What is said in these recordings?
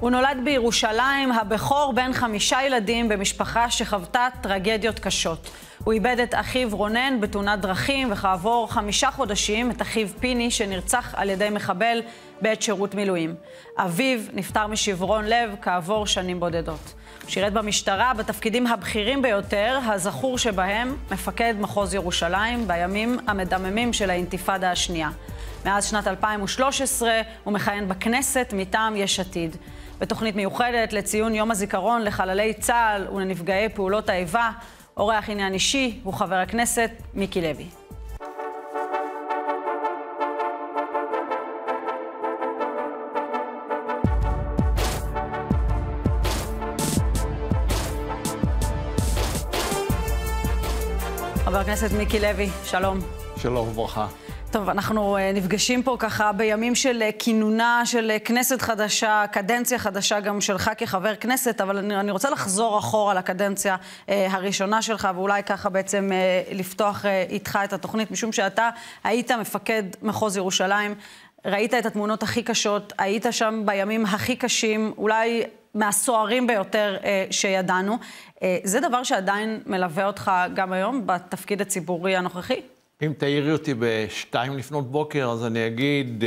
הוא נולד בירושלים, הבכור בן חמישה ילדים במשפחה שחוותה טרגדיות קשות. הוא איבד את אחיו רונן בתאונת דרכים, וכעבור חמישה חודשים את אחיו פיני, שנרצח על ידי מחבל בעת שירות מילואים. אביו נפטר משברון לב כעבור שנים בודדות. הוא שירת במשטרה בתפקידים הבכירים ביותר, הזכור שבהם מפקד מחוז ירושלים בימים המדממים של האינתיפאדה השנייה. מאז שנת 2013 הוא מכהן בכנסת מטעם יש עתיד. בתוכנית מיוחדת לציון יום הזיכרון לחללי צה"ל ולנפגעי פעולות האיבה. אורח עניין אישי הוא חבר הכנסת מיקי לוי. חבר הכנסת מיקי לוי, שלום. שלום וברכה. טוב, אנחנו אה, נפגשים פה ככה בימים של אה, כינונה של אה, כנסת חדשה, קדנציה חדשה גם שלך כחבר כנסת, אבל אני, רוצה לחזור אחורה לקדנציה הראשונה שלך, ואולי ככה בעצם לפתוח איתך את התוכנית, משום שאתה היית מפקד מחוז ירושלים, ראית את התמונות הכי קשות, היית שם בימים הכי קשים, אולי מהסוערים ביותר שידענו. זה דבר שעדיין מלווה אותך גם היום בתפקיד הציבורי הנוכחי? אם תעירי אותי בשתיים לפנות בוקר, אז אני אגיד,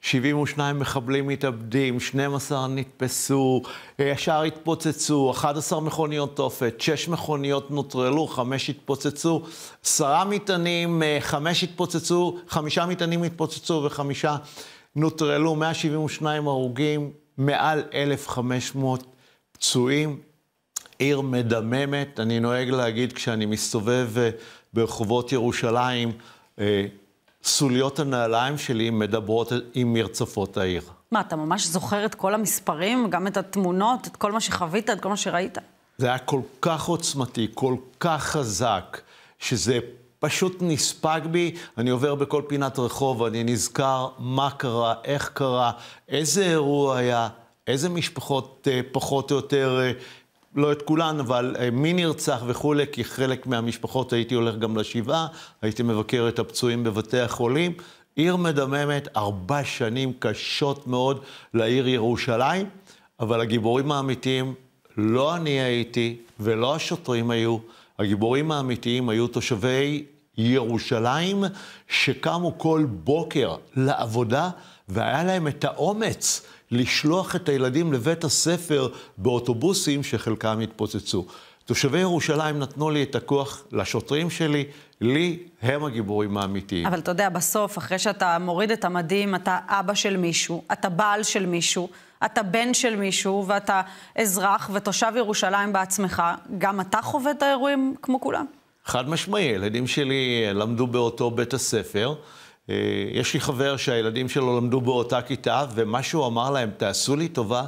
72 אה, מחבלים מתאבדים, 12 נתפסו, השאר אה, התפוצצו, 11 מכוניות תופת, 6 מכוניות נוטרלו, 5 התפוצצו, 10 מטענים, 5 אה, התפוצצו, 5 מטענים התפוצצו ו-5 נוטרלו, 172 הרוגים, מעל 1,500 פצועים, עיר מדממת. אני נוהג להגיד כשאני מסתובב... ברחובות ירושלים, אה, סוליות הנעליים שלי מדברות עם מרצפות העיר. מה, אתה ממש זוכר את כל המספרים, גם את התמונות, את כל מה שחווית, את כל מה שראית? זה היה כל כך עוצמתי, כל כך חזק, שזה פשוט נספג בי. אני עובר בכל פינת רחוב, אני נזכר מה קרה, איך קרה, איזה אירוע היה, איזה משפחות אה, פחות או יותר אה, לא את כולן, אבל אה, מי נרצח וכולי, כי חלק מהמשפחות הייתי הולך גם לשבעה, הייתי מבקר את הפצועים בבתי החולים. עיר מדממת, ארבע שנים קשות מאוד לעיר ירושלים, אבל הגיבורים האמיתיים, לא אני הייתי ולא השוטרים היו, הגיבורים האמיתיים היו תושבי ירושלים, שקמו כל בוקר לעבודה, והיה להם את האומץ לשלוח את הילדים לבית הספר באוטובוסים שחלקם התפוצצו. תושבי ירושלים נתנו לי את הכוח לשוטרים שלי, לי הם הגיבורים האמיתיים. אבל אתה יודע, בסוף, אחרי שאתה מוריד את המדים, אתה אבא של מישהו, אתה בעל של מישהו, אתה בן של מישהו, ואתה אזרח ותושב ירושלים בעצמך, גם אתה חווה את האירועים כמו כולם? חד משמעי, הילדים שלי אה, למדו באותו בית הספר. אה, יש לי חבר שהילדים שלו למדו באותה כיתה, ומה שהוא אמר להם, תעשו לי טובה,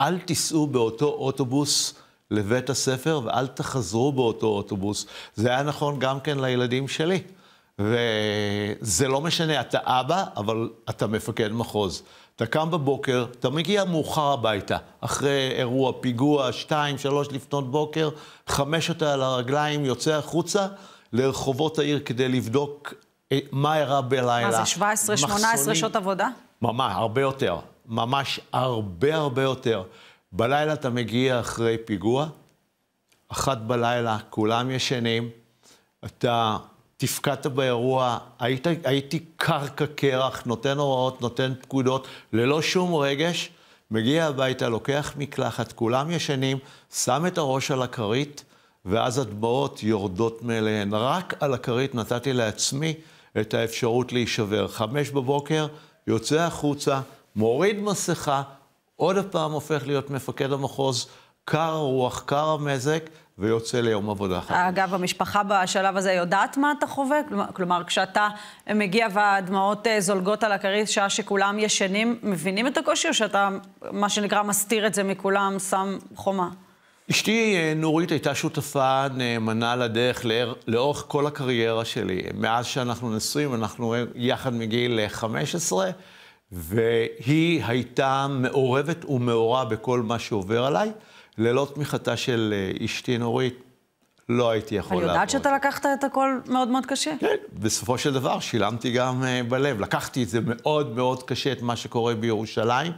אל תיסעו באותו אוטובוס לבית הספר ואל תחזרו באותו אוטובוס. זה היה נכון גם כן לילדים שלי. וזה לא משנה, אתה אבא, אבל אתה מפקד מחוז. אתה קם בבוקר, אתה מגיע מאוחר הביתה, אחרי אירוע פיגוע, שתיים, שלוש לפנות בוקר, חמש אתה על הרגליים, יוצא החוצה לרחובות העיר כדי לבדוק אה, מה אירע בלילה. מה זה, 17, 18 שעות עבודה? ממש, הרבה יותר. ממש הרבה הרבה יותר. בלילה אתה מגיע אחרי פיגוע, אחת בלילה, כולם ישנים, אתה תפקדת באירוע, היית, הייתי קרקע קרח, נותן הוראות, נותן פקודות, ללא שום רגש, מגיע הביתה, לוקח מקלחת, כולם ישנים, שם את הראש על הכרית, ואז הדמעות יורדות מאליהן. רק על הכרית נתתי לעצמי את האפשרות להישבר. חמש בבוקר, יוצא החוצה, מוריד מסכה, עוד פעם הופך להיות מפקד המחוז, קר הרוח, קר המזק, ויוצא ליום עבודה חדש. אגב, המשפחה בשלב הזה יודעת מה אתה חווה? כלומר, כשאתה מגיע והדמעות אה, זולגות על הכרית, שעה שכולם ישנים, מבינים את הקושי, או שאתה, מה שנקרא, מסתיר את זה מכולם, שם חומה? אשתי אה, נורית הייתה שותפה נאמנה לדרך לאורך כל הקריירה שלי. מאז שאנחנו נשואים, אנחנו אה, יחד מגיל 15, והיא הייתה מעורבת ומעורה בכל מה שעובר עליי. ללא תמיכתה של אה, אשתי נורית, לא הייתי יכול לעבוד. אני יודעת שאתה לקחת את הכל מאוד מאוד קשה. כן, בסופו של דבר שילמתי גם אה, בלב. לקחתי את זה מאוד מאוד קשה, את מה שקורה בירושלים.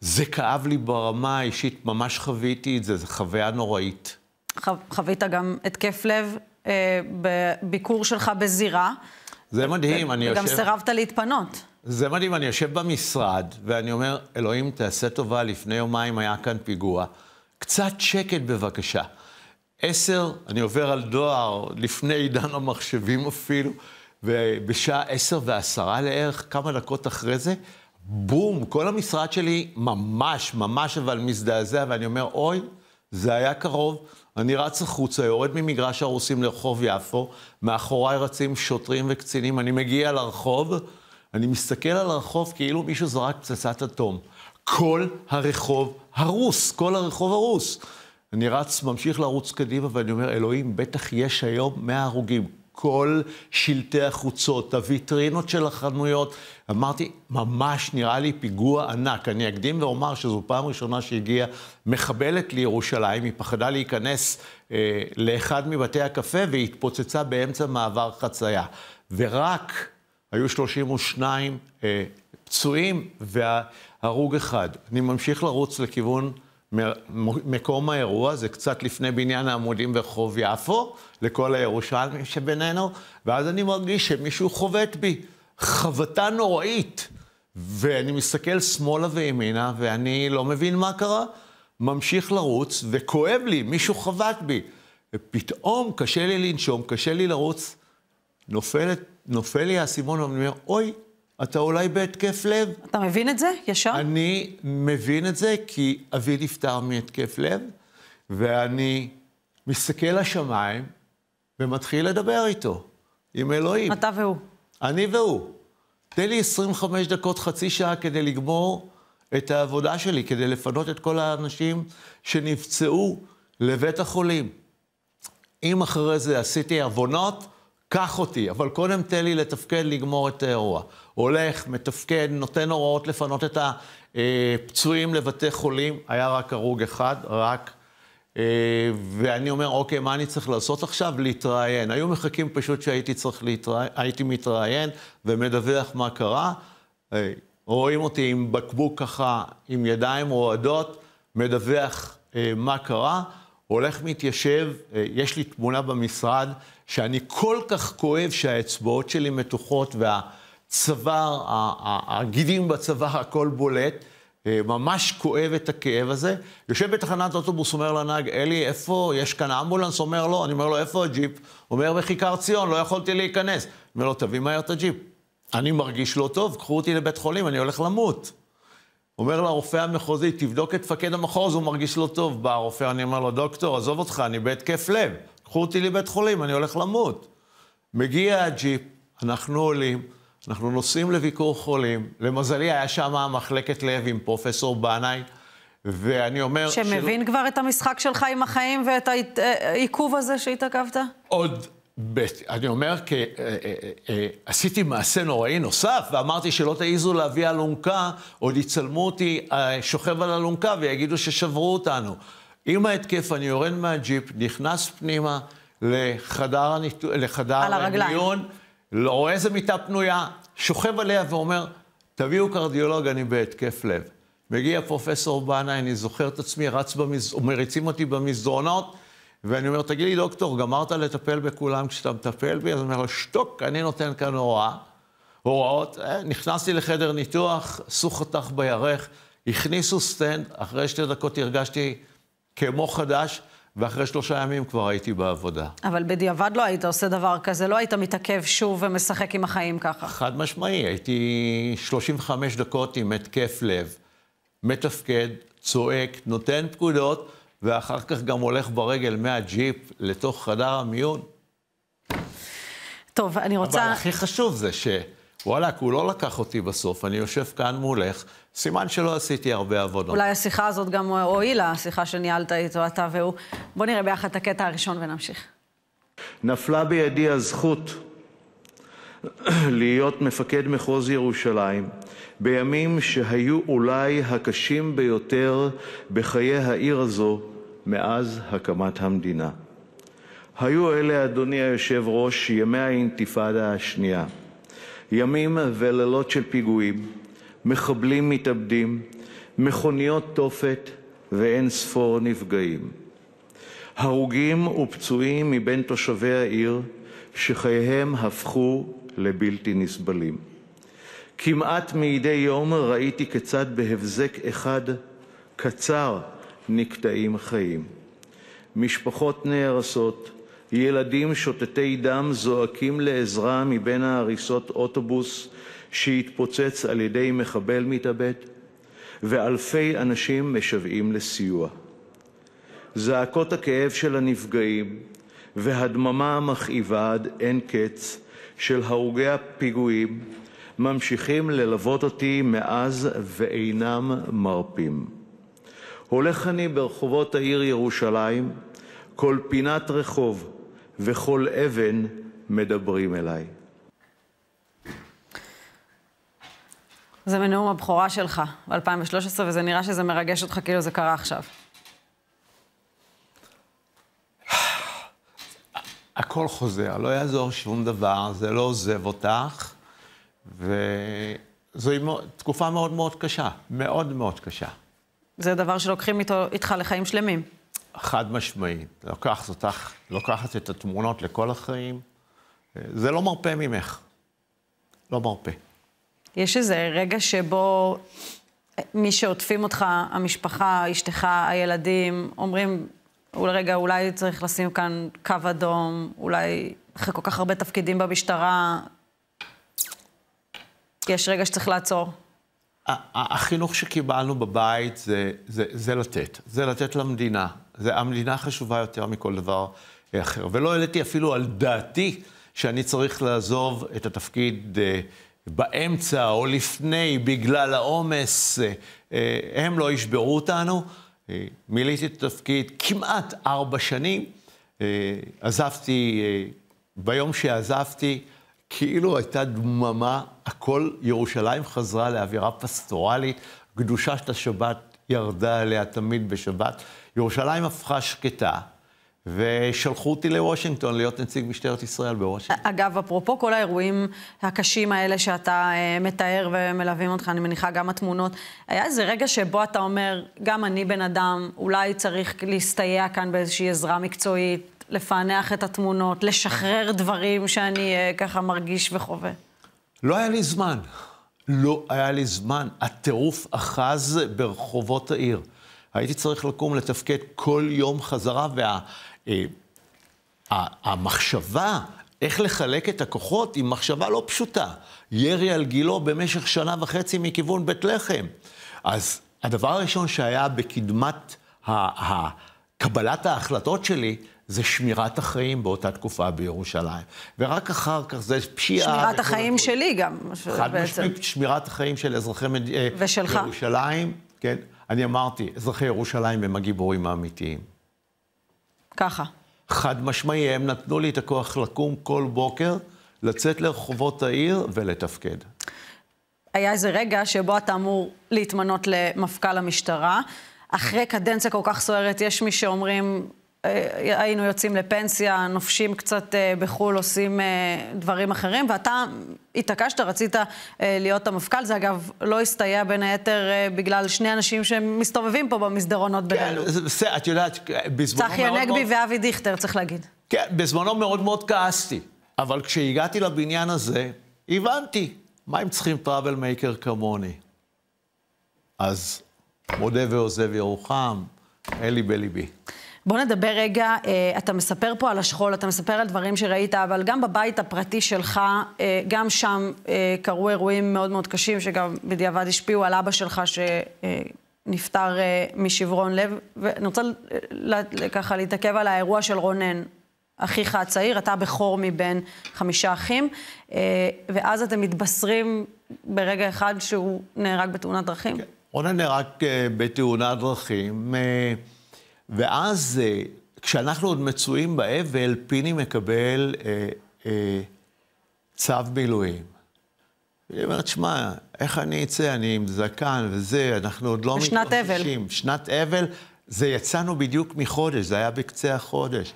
זה כאב לי ברמה האישית, ממש חוויתי את זה, זו חוויה נוראית. חו- חווית גם התקף לב אה, בביקור שלך בזירה. זה מדהים, אני יושב... וגם סירבת להתפנות. זה מדהים, אני יושב במשרד, ואני אומר, אלוהים, תעשה טובה, לפני יומיים היה כאן פיגוע. קצת שקט בבקשה. עשר, אני עובר על דואר, לפני עידן המחשבים אפילו, ובשעה עשר ועשרה לערך, כמה דקות אחרי זה, בום, כל המשרד שלי ממש, ממש אבל מזדעזע, ואני אומר, אוי, זה היה קרוב. אני רץ החוצה, יורד ממגרש הרוסים לרחוב יפו, מאחוריי רצים שוטרים וקצינים, אני מגיע לרחוב, אני מסתכל על הרחוב כאילו מישהו זרק פצצת אטום. כל הרחוב הרוס, כל הרחוב הרוס. אני רץ, ממשיך לרוץ קדימה, ואני אומר, אלוהים, בטח יש היום 100 הרוגים. כל שלטי החוצות, הוויטרינות של החנויות. אמרתי, ממש נראה לי פיגוע ענק. אני אקדים ואומר שזו פעם ראשונה שהגיעה מחבלת לירושלים, היא פחדה להיכנס אה, לאחד מבתי הקפה והיא התפוצצה באמצע מעבר חצייה. ורק היו 32 אה, פצועים והרוג אחד. אני ממשיך לרוץ לכיוון מקום האירוע, זה קצת לפני בניין העמודים ברחוב יפו, לכל הירושלמים שבינינו, ואז אני מרגיש שמישהו חובט בי, חבטה נוראית. ואני מסתכל שמאלה וימינה, ואני לא מבין מה קרה. ממשיך לרוץ, וכואב לי, מישהו חבט בי. ופתאום קשה לי לנשום, קשה לי לרוץ, נופלת נופל לי האסימון ואני אומר, אוי, אתה אולי בהתקף לב. אתה מבין את זה ישר? אני מבין את זה כי אבי נפטר מהתקף לב, ואני מסתכל לשמיים ומתחיל לדבר איתו, עם אלוהים. אתה והוא. אני והוא. תן לי 25 דקות, חצי שעה כדי לגמור את העבודה שלי, כדי לפנות את כל האנשים שנפצעו לבית החולים. אם אחרי זה עשיתי עוונות, קח אותי, אבל קודם תן לי לתפקד, לגמור את האירוע. הולך, מתפקד, נותן הוראות לפנות את הפצועים לבתי חולים. היה רק הרוג אחד, רק... אה, ואני אומר, אוקיי, מה אני צריך לעשות עכשיו? להתראיין. היו מחכים פשוט שהייתי צריך להתראיין, הייתי מתראיין ומדווח מה קרה. אה, רואים אותי עם בקבוק ככה, עם ידיים רועדות, מדווח אה, מה קרה. הולך, מתיישב, יש לי תמונה במשרד שאני כל כך כואב שהאצבעות שלי מתוחות והצוואר, הגידים בצוואר, הכל בולט. ממש כואב את הכאב הזה. יושב בתחנת אוטובוס, אומר לנהג, אלי, איפה, יש כאן אמבולנס? אומר לו, לא. אני אומר לו, איפה הג'יפ? אומר, בכיכר ציון, לא יכולתי להיכנס. אומר לו, תביא מהר את הג'יפ. אני מרגיש לא טוב, קחו אותי לבית חולים, אני הולך למות. אומר לרופא המחוזי, תבדוק את מפקד המחוז, הוא מרגיש לא טוב. בא הרופא, אני אומר לו, דוקטור, עזוב אותך, אני בהתקף לב. קחו אותי לבית חולים, אני הולך למות. מגיע הג'יפ, אנחנו עולים, אנחנו נוסעים לביקור חולים. למזלי, היה שם מחלקת לב עם פרופסור בנאי, ואני אומר... שמבין של... כבר את המשחק שלך עם החיים ואת אה, העיכוב הזה שהתעכבת? עוד... בית, אני אומר, כ, אה, אה, אה, אה, עשיתי מעשה נוראי נוסף, ואמרתי שלא תעיזו להביא אלונקה, עוד יצלמו אותי אה, שוכב על אלונקה ויגידו ששברו אותנו. עם ההתקף אני יורד מהג'יפ, נכנס פנימה לחדר, לחדר מיון, רואה איזה מיטה פנויה, שוכב עליה ואומר, תביאו קרדיולוג, אני בהתקף לב. מגיע פרופסור בנה, אני זוכר את עצמי, רץ במזרון, מריצים אותי במסדרונות, ואני אומר, תגיד לי, דוקטור, גמרת לטפל בכולם כשאתה מטפל בי? אז אני אומר לו, שתוק, אני נותן כאן הוראה. הוראות, אה, נכנסתי לחדר ניתוח, עשו חתך בירך, הכניסו סטנד, אחרי שתי דקות הרגשתי כמו חדש, ואחרי שלושה ימים כבר הייתי בעבודה. אבל בדיעבד לא היית עושה דבר כזה, לא היית מתעכב שוב ומשחק עם החיים ככה. חד משמעי, הייתי 35 דקות עם התקף לב, מתפקד, צועק, נותן פקודות, ואחר כך גם הולך ברגל מהג'יפ לתוך חדר המיון. טוב, אני רוצה... אבל הכי חשוב זה ש... וואלכ, הוא לא לקח אותי בסוף, אני יושב כאן מולך, סימן שלא עשיתי הרבה עבודות. אולי השיחה הזאת גם הועילה, השיחה שניהלת איתו, אתה והוא. בוא נראה ביחד את הקטע הראשון ונמשיך. נפלה בידי הזכות להיות מפקד מחוז ירושלים בימים שהיו אולי הקשים ביותר בחיי העיר הזו מאז הקמת המדינה. היו אלה, אדוני היושב-ראש, ימי האינתיפאדה השנייה. ימים ולילות של פיגועים מחבלים מתאבדים מכוניות תופת ואין-ספור נפגעים הרוגים ופצועים מבין תושבי העיר שחייהם הפכו לבלתי נסבלים כמעט מדי יום ראיתי כיצד בהבזק אחד קצר נקטעים חיים משפחות נהרסות, ילדים שותתי דם זועקים לעזרה מבין הריסות אוטובוס שהתפוצץ על-ידי מחבל מתאבד ואלפי אנשים משוועים לסיוע. זעקות הכאב של הנפגעים והדממה המכאיבה עד אין קץ של הרוגי הפיגועים ממשיכים ללוות אותי מאז ואינם מרפים. הולך אני ברחובות העיר ירושלים כל פינת רחוב, וכל אבן מדברים אליי. זה מנאום הבכורה שלך ב-2013, וזה נראה שזה מרגש אותך כאילו זה קרה עכשיו. הכל חוזר, לא יעזור שום דבר, זה לא עוזב אותך, וזו תקופה מאוד מאוד קשה, מאוד מאוד קשה. זה דבר שלוקחים איתו, איתך לחיים שלמים. חד משמעית. לוקחת אותך, לוקחת את התמונות לכל החיים. זה לא מרפה ממך. לא מרפה. יש איזה רגע שבו אה, מי שעוטפים אותך, המשפחה, אשתך, הילדים, אומרים, רגע, אולי צריך לשים כאן קו אדום, אולי אחרי כל כך הרבה תפקידים במשטרה, יש רגע שצריך לעצור. החינוך שקיבלנו בבית זה, זה, זה לתת, זה לתת למדינה. זה, המדינה חשובה יותר מכל דבר אה, אחר. ולא העליתי אפילו על דעתי שאני צריך לעזוב את התפקיד אה, באמצע או לפני בגלל העומס. אה, אה, הם לא ישברו אותנו. אה, מילאתי את התפקיד כמעט ארבע שנים. אה, עזבתי, אה, ביום שעזבתי, כאילו הייתה דממה, הכל, ירושלים חזרה לאווירה פסטורלית, קדושת השבת ירדה עליה תמיד בשבת. ירושלים הפכה שקטה, ושלחו אותי לוושינגטון להיות נציג משטרת ישראל בוושינגטון. אגב, אפרופו כל האירועים הקשים האלה שאתה אה, מתאר ומלווים אותך, אני מניחה גם התמונות, היה איזה רגע שבו אתה אומר, גם אני בן אדם, אולי צריך להסתייע כאן באיזושהי עזרה מקצועית, לפענח את התמונות, לשחרר דברים שאני uh, ככה מרגיש וחווה? לא היה לי זמן. לא היה לי זמן. הטירוף אחז ברחובות העיר. הייתי צריך לקום לתפקד כל יום חזרה, והמחשבה וה, אה, איך לחלק את הכוחות היא מחשבה לא פשוטה. ירי על גילו במשך שנה וחצי מכיוון בית לחם. אז הדבר הראשון שהיה בקדמת ה, קבלת ההחלטות שלי, זה שמירת החיים באותה תקופה בירושלים. ורק אחר כך זה פשיעה... שמירת החיים הכל. שלי גם, חד משמעית, שמירת החיים של אזרחי אה, ושלך. ירושלים. כן, אני אמרתי, אזרחי ירושלים הם הגיבורים האמיתיים. ככה. חד משמעי, הם נתנו לי את הכוח לקום כל בוקר, לצאת לרחובות העיר ולתפקד. היה איזה רגע שבו אתה אמור להתמנות למפכ"ל המשטרה. אחרי קדנציה כל כך סוערת, יש מי שאומרים, אה, היינו יוצאים לפנסיה, נופשים קצת אה, בחו"ל, עושים אה, דברים אחרים, ואתה התעקשת, רצית להיות המפכ"ל. זה אגב לא הסתייע בין היתר בגלל שני אנשים שמסתובבים פה במסדרונות בינינו. כן, את יודעת, בזמנו מאוד מאוד... צחי הנגבי ואבי דיכטר, צריך להגיד. כן, בזמנו מאוד מאוד כעסתי, אבל כשהגעתי לבניין הזה, הבנתי, מה הם צריכים טראבל מייקר כמוני? אז מודה ועוזב ירוחם, אלי בליבי. בוא נדבר רגע, אה, אתה מספר פה על השכול, אתה מספר על דברים שראית, אבל גם בבית הפרטי שלך, אה, גם שם אה, קרו אירועים מאוד מאוד קשים, שגם בדיעבד השפיעו על אבא שלך, שנפטר משברון לב. ואני רוצה ככה להתעכב על האירוע של רונן, אחיך הצעיר, אתה בכור מבין חמישה אחים, ואז אתם מתבשרים ברגע אחד שהוא נהרג בתאונת דרכים. כן. רונן נהרג בתאונת דרכים. ואז אה, כשאנחנו עוד מצויים באבל, פיני מקבל אה, אה, צו מילואים. היא אומרת, שמע, איך אני אצא? אני עם זקן וזה, אנחנו עוד לא מתרחשים. שנת אבל. שנת אבל, זה יצאנו בדיוק מחודש, זה היה בקצה החודש.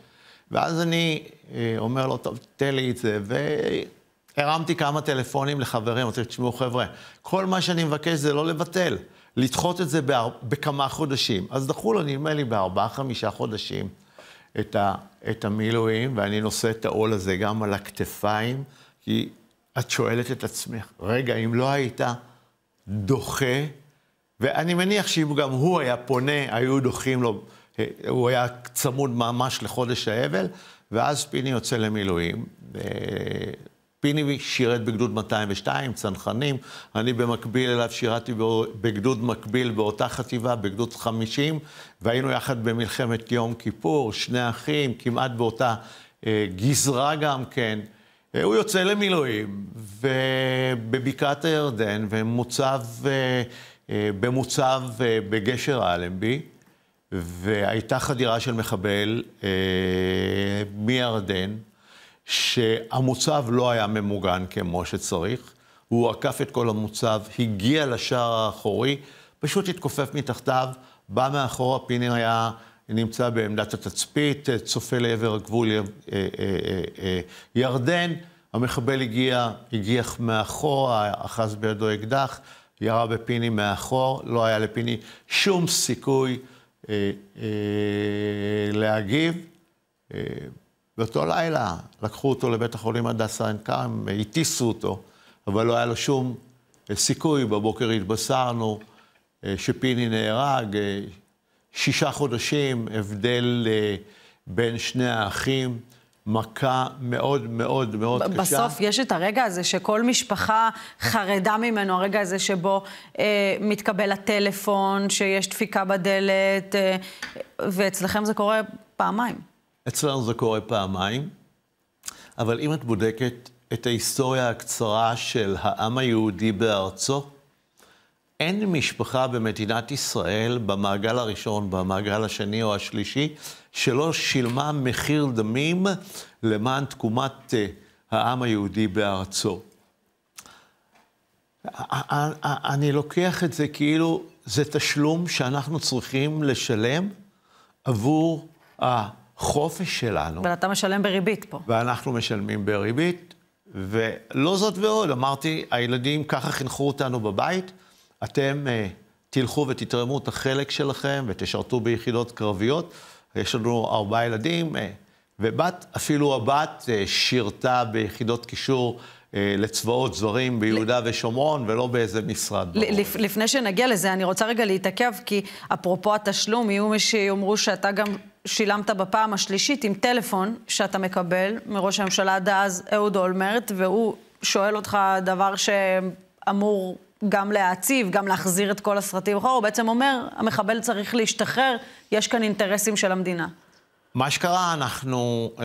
ואז אני אה, אומר לו, טוב, תן לי את זה, והרמתי כמה טלפונים לחברים, אמרתי, תשמעו, חבר'ה, כל מה שאני מבקש זה לא לבטל. לדחות את זה באר... בכמה חודשים. אז דחו לו, נדמה לי, בארבעה-חמישה חודשים את, ה... את המילואים, ואני נושא את העול הזה גם על הכתפיים, כי את שואלת את עצמך, רגע, אם לא היית דוחה, ואני מניח שאם גם הוא היה פונה, היו דוחים לו, הוא היה צמוד ממש לחודש האבל, ואז פיני יוצא למילואים. ו... אה, פיני שירת בגדוד 202, צנחנים, אני במקביל אליו שירתי בגדוד מקביל באותה חטיבה, בגדוד 50, והיינו יחד במלחמת יום כיפור, שני אחים, כמעט באותה אה, גזרה גם כן. אה, הוא יוצא למילואים, ובבקעת הירדן, ומוצב, אה, אה, במוצב אה, בגשר אלנבי, והייתה חדירה של מחבל אה, מירדן. שהמוצב לא היה ממוגן כמו שצריך. הוא עקף את כל המוצב, הגיע לשער האחורי, פשוט התכופף מתחתיו, בא מאחורה, פינר היה נמצא בעמדת התצפית, צופה לעבר הגבול אה, אה, אה, ירדן. המחבל הגיע, הגיח מאחורה, אחז בידו אקדח, ירה בפיני מאחור, לא היה לפיני שום סיכוי אה, אה, להגיב. אה, באותו לילה לקחו אותו לבית החולים הדסה עין כרם, הטיסו אותו, אבל לא היה לו שום אה, סיכוי. בבוקר התבשרנו אה, שפיני נהרג, אה, שישה חודשים הבדל בין שני האחים. מכה מאוד מאוד מאוד בסוף קשה. בסוף יש את הרגע הזה שכל משפחה חרדה ממנו, הרגע הזה שבו אה, מתקבל הטלפון, שיש דפיקה בדלת, אה, ואצלכם זה קורה פעמיים. אצלנו זה קורה פעמיים, אבל אם את בודקת את ההיסטוריה הקצרה של העם היהודי בארצו, אין משפחה במדינת ישראל, במעגל הראשון, במעגל השני או השלישי, שלא שילמה מחיר דמים למען תקומת אה, העם היהודי בארצו. אני לוקח את זה כאילו זה תשלום שאנחנו צריכים לשלם עבור החופש שלנו. אבל אתה משלם בריבית פה. ואנחנו משלמים בריבית, ולא זאת ועוד, אמרתי, הילדים ככה חינכו אותנו בבית, אתם uh, תלכו ותתרמו את החלק שלכם ותשרתו ביחידות קרביות. יש לנו ארבעה ילדים, uh, ובת, אפילו הבת uh, שירתה ביחידות קישור לצבאות זרים ביהודה ושומרון, ולא באיזה משרד. לפ, לפני שנגיע לזה, אני רוצה רגע להתעכב, כי אפרופו התשלום, יהיו מי שיאמרו שאתה גם שילמת בפעם השלישית עם טלפון שאתה מקבל מראש הממשלה דאז, אהוד אולמרט, והוא שואל אותך דבר שאמור גם להעציב, גם להחזיר את כל הסרטים אחורה, הוא בעצם אומר, המחבל צריך להשתחרר, יש כאן אינטרסים של המדינה. מה שקרה, אנחנו אה,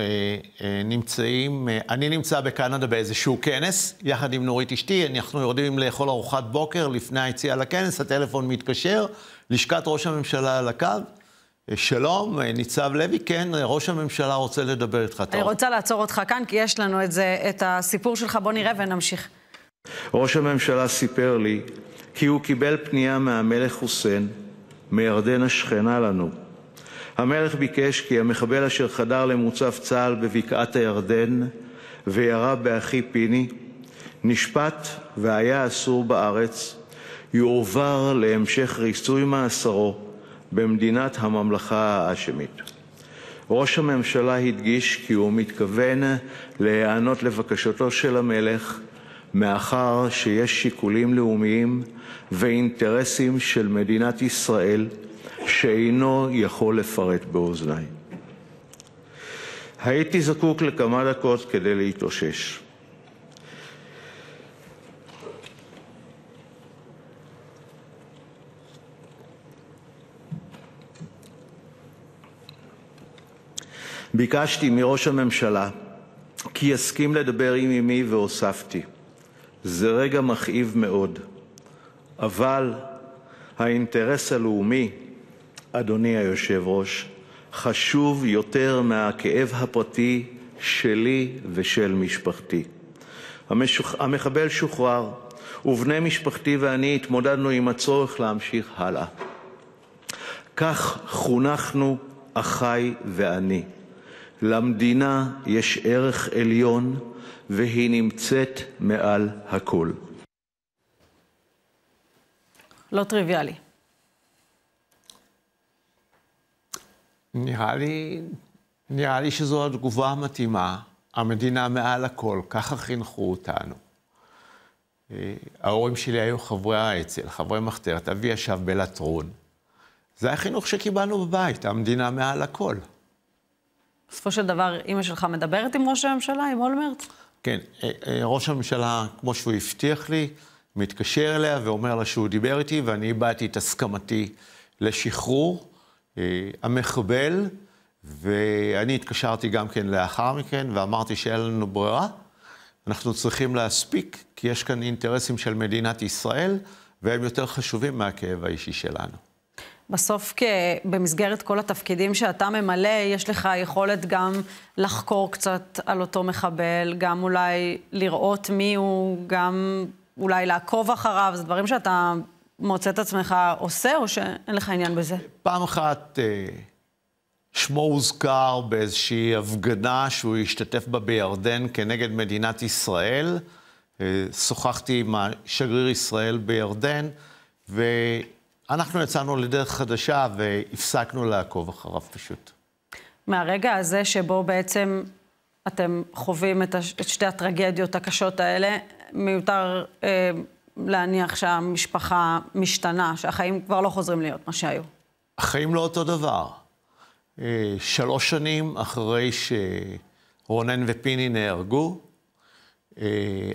אה, נמצאים, אה, אני נמצא בקנדה באיזשהו כנס, יחד עם נורית אשתי, אנחנו יורדים לאכול ארוחת בוקר לפני היציאה לכנס, הטלפון מתקשר, לשכת ראש הממשלה על הקו, אה, שלום, אה, ניצב לוי, כן, אה, ראש הממשלה רוצה לדבר איתך. אני רוצה לעצור אותך כאן, כי יש לנו את, זה, את הסיפור שלך. בוא נראה ונמשיך. ראש הממשלה סיפר לי כי הוא קיבל פנייה מהמלך חוסיין, מירדן השכנה לנו. המלך ביקש כי המחבל אשר חדר למוצב צה"ל בבקעת-הירדן וירה באחי פיני, נשפט והיה אסור בארץ, יועבר להמשך ריצוי מאסרו במדינת הממלכה ההאשמית ראש הממשלה הדגיש כי הוא מתכוון להיענות לבקשתו של המלך מאחר שיש שיקולים לאומיים ואינטרסים של מדינת ישראל שאינו יכול לפרט באוזני. הייתי זקוק לכמה דקות כדי להתאושש. ביקשתי מראש הממשלה כי יסכים לדבר עם אמי והוספתי: זה רגע מכאיב מאוד אבל האינטרס הלאומי חשוב יותר מהכאב הפרטי שלי ושל משפחתי"; המחבל שוחרר ובני משפחתי ואני התמודדנו עם הצורך להמשיך הלאה כך חונכנו אחי ואני, למדינה יש ערך עליון והיא נמצאת מעל הכול. לא טריוויאלי. נראה לי, נראה לי שזו התגובה המתאימה. המדינה מעל הכל, ככה חינכו אותנו. אה, ההורים שלי היו חברי האצ"ל, חברי מחתרת, אבי ישב בלטרון. זה החינוך שקיבלנו בבית, המדינה מעל הכל. בסופו של דבר, אימא שלך מדברת עם ראש הממשלה, עם אולמרט? כן, אה, אה, ראש הממשלה, כמו שהוא הבטיח לי, מתקשר אליה ואומר לה שהוא דיבר איתי, ואני הבעתי את הסכמתי לשחרור אה, המחבל, ואני התקשרתי גם כן לאחר מכן, ואמרתי שאין לנו ברירה, אנחנו צריכים להספיק, כי יש כאן אינטרסים של מדינת ישראל, והם יותר חשובים מהכאב האישי שלנו. בסוף במסגרת כל התפקידים שאתה ממלא, יש לך יכולת גם לחקור קצת על אותו מחבל, גם אולי לראות מי הוא, גם אולי לעקוב אחריו, זה דברים שאתה מוצא את עצמך עושה, או שאין לך עניין בזה? פעם אחת אה, שמו הוזכר באיזושהי הפגנה שהוא השתתף בה בירדן כנגד מדינת ישראל. אה, שוחחתי עם שגריר ישראל בירדן, ו... אנחנו יצאנו לדרך חדשה והפסקנו לעקוב אחריו פשוט. מהרגע הזה שבו בעצם אתם חווים את, הש... את שתי הטרגדיות הקשות האלה, מיותר אה, להניח שהמשפחה משתנה, שהחיים כבר לא חוזרים להיות מה שהיו. החיים לא אותו דבר. אה, שלוש שנים אחרי שרונן ופיני נהרגו, אה,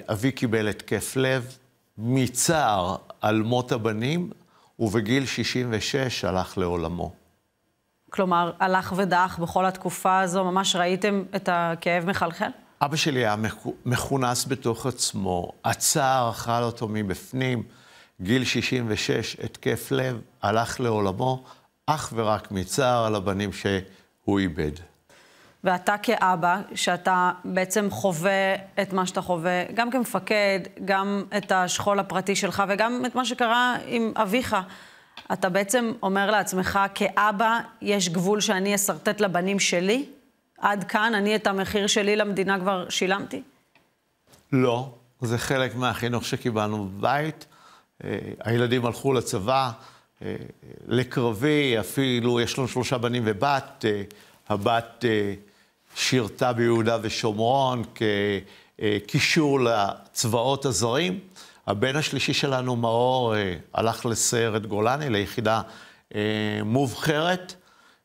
אבי קיבל התקף לב מצער על מות הבנים. ובגיל 66 הלך לעולמו. כלומר, הלך ודח בכל התקופה הזו, ממש ראיתם את הכאב מחלחל? אבא שלי היה מכונס בתוך עצמו, הצער אכל אותו מבפנים, גיל 66, התקף לב, הלך לעולמו, אך ורק מצער על הבנים שהוא איבד. ואתה כאבא, שאתה בעצם חווה את מה שאתה חווה, גם כמפקד, גם את השכול הפרטי שלך וגם את מה שקרה עם אביך. אתה בעצם אומר לעצמך, כאבא, יש גבול שאני אשרטט לבנים שלי? עד כאן אני את המחיר שלי למדינה כבר שילמתי? לא, זה חלק מהחינוך שקיבלנו בבית. אה, הילדים הלכו לצבא, אה, לקרבי, אפילו יש לנו שלושה בנים ובת, אה, הבת שירתה ביהודה ושומרון כקישור אה, לצבאות הזרים. הבן השלישי שלנו, מאור, אה, הלך לסיירת גולני, ליחידה אה, מובחרת.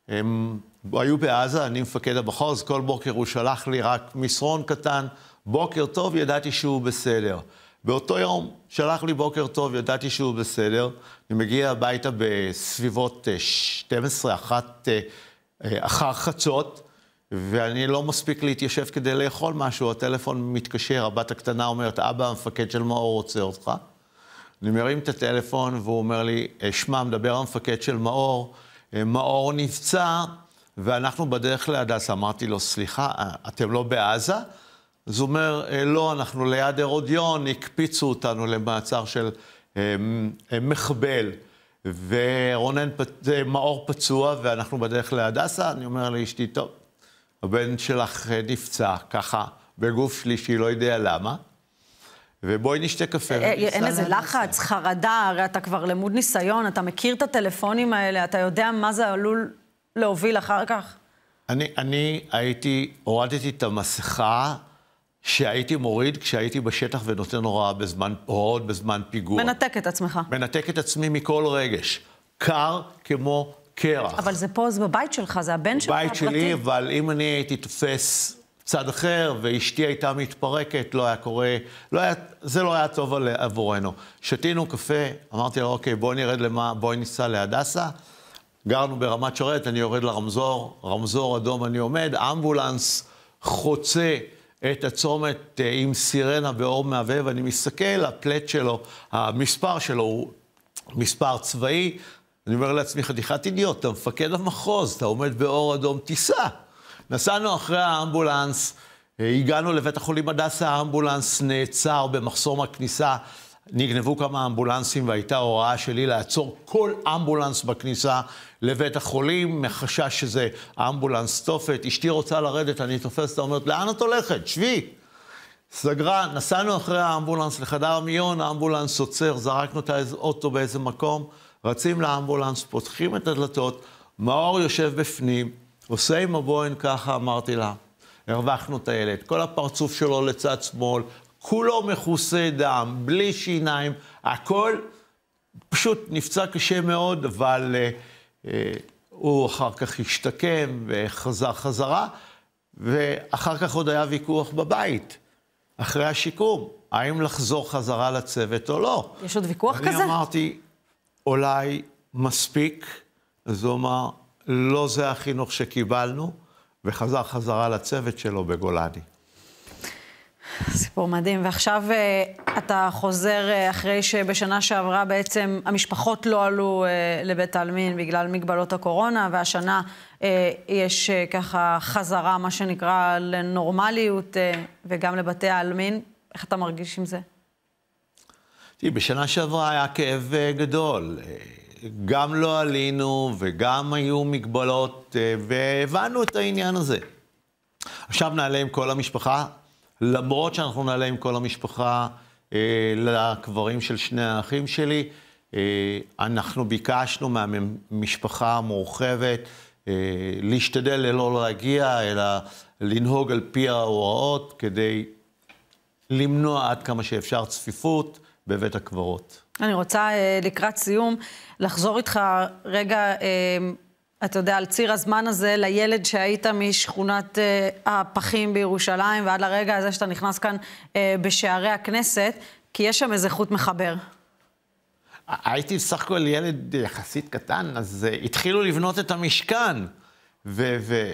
הם היו בעזה, אני מפקד המחוז, כל בוקר הוא שלח לי רק מסרון קטן, בוקר טוב, ידעתי שהוא בסדר. באותו יום שלח לי בוקר טוב, ידעתי שהוא בסדר. אני מגיע הביתה בסביבות 12, אחת, אחר חצות. ואני לא מספיק להתיישב כדי לאכול משהו, הטלפון מתקשר, הבת הקטנה אומרת, אבא, המפקד של מאור רוצה אותך. אני מרים את הטלפון והוא אומר לי, שמע, מדבר המפקד של מאור, מאור נפצע, ואנחנו בדרך להדסה. אמרתי לו, סליחה, אתם לא בעזה? אז הוא אומר, לא, אנחנו ליד הרודיון, הקפיצו אותנו למעצר של אמ, אמ, מחבל. ורונן, מאור פצוע, ואנחנו בדרך להדסה, אני אומר לאשתי, טוב, הבן שלך אה, נפצע ככה, בגוף שלישי, לא יודע למה. ובואי נשתה קפה. אה, אה, אין איזה לחץ, חרדה, הרי אתה כבר למוד ניסיון, אתה מכיר את הטלפונים האלה, אתה יודע מה זה עלול להוביל אחר כך. אני, אני הייתי, הורדתי את המסכה שהייתי מוריד כשהייתי בשטח ונותן הוראה בזמן, הוראות בזמן פיגוע. מנתק את עצמך. מנתק את עצמי מכל רגש. קר כמו קרח. אבל זה פה, זה בבית שלך, זה הבן שלך, הפרטי. בבית שלי, אבל אם אני הייתי תופס צד אחר, ואשתי הייתה מתפרקת, לא היה קורה, לא היה, זה לא היה טוב עבורנו. שתינו קפה, אמרתי לו, אוקיי, בואי נרד למה, בואי ניסע להדסה. גרנו ברמת שרת, אני יורד לרמזור, רמזור אדום אני עומד, אמבולנס חוצה את הצומת אה, עם סירנה באור מהבהב, אני מסתכל, הפלט שלו, המספר שלו הוא מספר צבאי, אני אומר לעצמי, חתיכת אידיוט, אתה מפקד המחוז, אתה עומד באור אדום, תיסע. נסענו אחרי האמבולנס, אה, הגענו לבית החולים הדסה, האמבולנס נעצר במחסום הכניסה, נגנבו כמה אמבולנסים והייתה הוראה שלי לעצור כל אמבולנס בכניסה לבית החולים, מחשש שזה אמבולנס תופת. אשתי רוצה לרדת, אני תופס אותה, אומרת, לאן את הולכת? שבי. סגרה, נסענו אחרי האמבולנס לחדר המיון, האמבולנס עוצר, זרקנו את האוטו באיזה מקום. רצים לאמבולנס, פותחים את הדלתות, מאור יושב בפנים, עושה עם הבוהן ככה, אמרתי לה. הרווחנו את הילד, כל הפרצוף שלו לצד שמאל, כולו מכוסה דם, בלי שיניים, הכל פשוט נפצע קשה מאוד, אבל אה, אה, הוא אחר כך השתקם וחזר חזרה, ואחר כך עוד היה ויכוח בבית, אחרי השיקום, האם לחזור חזרה לצוות או לא. יש עוד ויכוח אני כזה? אני אמרתי, אולי מספיק? אז הוא אמר, לא זה החינוך שקיבלנו, וחזר חזרה לצוות שלו בגולני. סיפור מדהים. ועכשיו אה, אתה חוזר אה, אחרי שבשנה שעברה בעצם המשפחות לא עלו אה, לבית העלמין בגלל מגבלות הקורונה, והשנה יש ככה חזרה, מה שנקרא, לנורמליות וגם לבתי העלמין. איך אתה מרגיש עם זה? תראי, בשנה שעברה היה כאב אה, גדול. אה, גם לא עלינו וגם היו מגבלות, אה, והבנו את העניין הזה. עכשיו נעלה עם כל המשפחה, למרות שאנחנו נעלה עם כל המשפחה לקברים של שני האחים שלי. אנחנו ביקשנו מהמשפחה המורחבת להשתדל ללא להגיע, אלא לנהוג על פי ההוראות כדי למנוע עד כמה שאפשר צפיפות. בבית הקברות. אני רוצה אה, לקראת סיום לחזור איתך רגע, אה, אתה יודע, על ציר הזמן הזה לילד שהיית משכונת אה, הפחים בירושלים ועד לרגע הזה שאתה נכנס כאן בשערי הכנסת, כי יש שם איזה חוט מחבר. הייתי בסך הכל ילד יחסית קטן, אז התחילו לבנות את המשכן. ו... ו...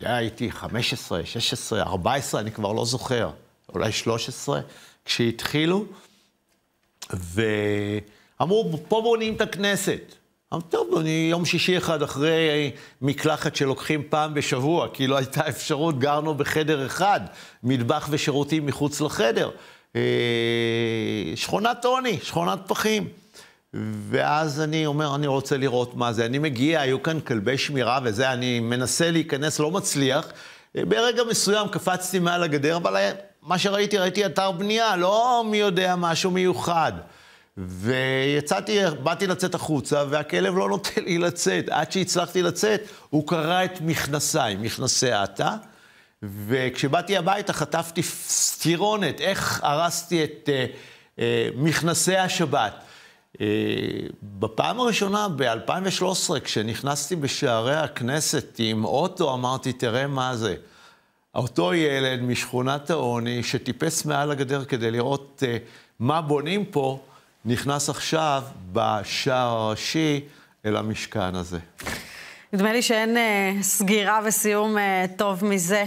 יודע, הייתי 15, 16, 14, אני כבר לא זוכר, אולי 13, כשהתחילו. ואמרו, פה בונים את הכנסת. אמרו, טוב, אני יום שישי אחד אחרי מקלחת שלוקחים פעם בשבוע, כי לא הייתה אפשרות, גרנו בחדר אחד, מטבח ושירותים מחוץ לחדר. אה, שכונת עוני, שכונת פחים. ואז אני אומר, אני רוצה לראות מה זה. אני מגיע, היו כאן כלבי שמירה וזה, אני מנסה להיכנס, לא מצליח. אה, ברגע מסוים קפצתי מעל הגדר, אבל מה שראיתי, ראיתי אתר בנייה, לא מי יודע משהו מיוחד. ויצאתי, באתי לצאת החוצה, והכלב לא נותן לי לצאת. עד שהצלחתי לצאת, הוא קרע את מכנסיי, מכנסי עטה. וכשבאתי הביתה חטפתי סטירונת, איך הרסתי את אה, אה, מכנסי השבת. אה, בפעם הראשונה, ב-2013, כשנכנסתי בשערי הכנסת עם אוטו, אמרתי, תראה מה זה. אותו ילד משכונת העוני, שטיפס מעל הגדר כדי לראות uh, מה בונים פה, נכנס עכשיו בשער הראשי אל המשכן הזה. נדמה לי שאין uh, סגירה וסיום uh, טוב מזה.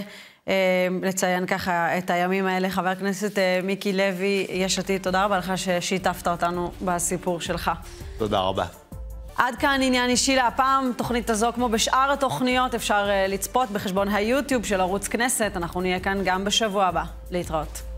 לציין ככה את הימים האלה. חבר הכנסת מיקי לוי, יש עתיד, תודה רבה לך ששיתפת אותנו בסיפור שלך. תודה רבה. עד כאן עניין אישי להפעם. תוכנית הזו, כמו בשאר התוכניות, אפשר אה, לצפות בחשבון היוטיוב של ערוץ כנסת. אנחנו נהיה כאן גם בשבוע הבא. להתראות.